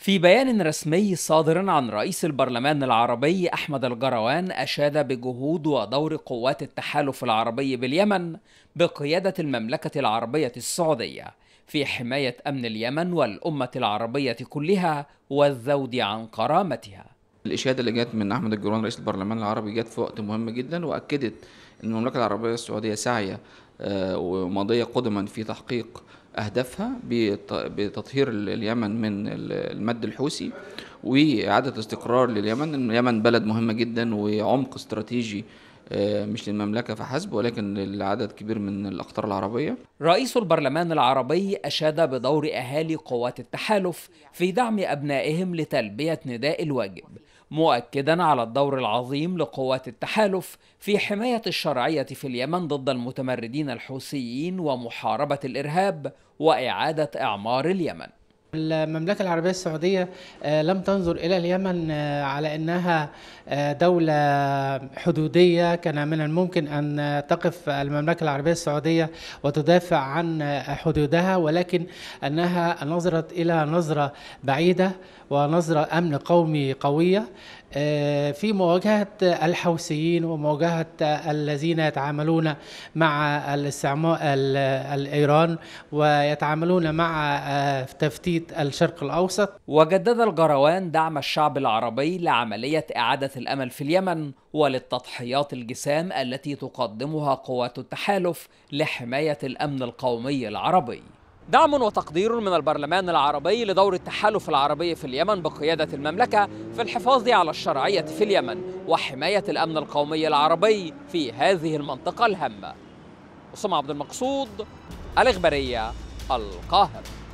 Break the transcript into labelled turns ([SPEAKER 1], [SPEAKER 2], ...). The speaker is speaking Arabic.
[SPEAKER 1] في بيان رسمي صادر عن رئيس البرلمان العربي احمد الجروان اشاد بجهود ودور قوات التحالف العربي باليمن بقياده المملكه العربيه السعوديه في حمايه امن اليمن والامه العربيه كلها والذود عن كرامتها.
[SPEAKER 2] الاشاده اللي جت من احمد الجروان رئيس البرلمان العربي جت في وقت مهم جدا واكدت ان المملكه العربيه السعوديه ساعيه آه، وماضيه قدما في تحقيق أهدافها بتطهير اليمن من المد الحوثي وإعادة استقرار لليمن اليمن بلد مهمة جدا وعمق استراتيجي آه، مش للمملكة فحسب ولكن لعدد كبير من الأقطار العربية
[SPEAKER 1] رئيس البرلمان العربي أشاد بدور أهالي قوات التحالف في دعم أبنائهم لتلبية نداء الواجب مؤكدا على الدور العظيم لقوات التحالف في حماية الشرعية في اليمن ضد المتمردين الحوثيين ومحاربة الإرهاب وإعادة إعمار اليمن
[SPEAKER 3] المملكة العربية السعودية آه، لم تنظر إلى اليمن آه، على أنها آه، دولة حدودية كان من الممكن أن تقف المملكة العربية السعودية وتدافع عن حدودها ولكن أنها نظرت إلى نظرة بعيدة ونظرة أمن قومي قوية في مواجهة الحوثيين ومواجهة الذين يتعاملون مع الاستعمار الإيران ويتعاملون مع تفتيت قضية الشرق الأوسط وجدد الجروان دعم الشعب العربي لعملية إعادة الأمل في اليمن
[SPEAKER 1] وللتضحيات الجسام التي تقدمها قوات التحالف لحماية الأمن القومي العربي دعم وتقدير من البرلمان العربي لدور التحالف العربي في اليمن بقيادة المملكة في الحفاظ على الشرعية في اليمن وحماية الأمن القومي العربي في هذه المنطقة الهامة أسامة عبد المقصود الإخبارية القاهرة